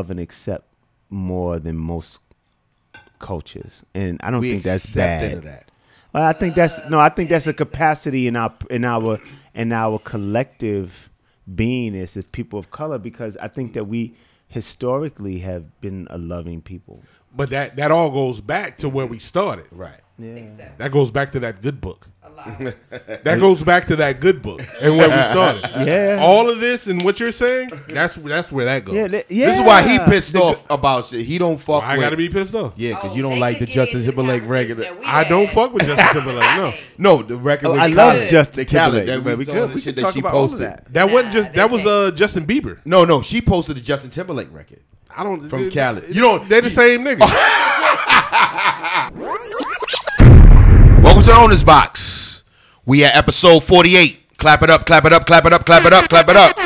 love and accept more than most cultures, and I don't we think that's bad. That. Well, I think that's no. I think that's a capacity in our in our in our collective beingness as people of color, because I think that we historically have been a loving people. But that that all goes back to where we started, right? Yeah. Exactly. That goes back to that good book. that goes back to that good book and where we started. yeah. All of this and what you're saying, that's that's where that goes. Yeah, th- yeah. This is why he pissed the, off about shit. He don't fuck. Well, I with, gotta be pissed off. Yeah, because oh, you don't like the Justin Timberlake regular. I don't fuck with Justin Timberlake. No, no, the record. Oh, I love Justin Timberlake. That we, we could we talk about posted. all of that. That nah, wasn't just that was uh Justin Bieber. No, no, she posted the Justin Timberlake record. I don't from Cali. You don't. They're the same nigga. Welcome to the Owners Box. We at episode 48. Clap it up, clap it up, clap it up, clap it up, clap it up.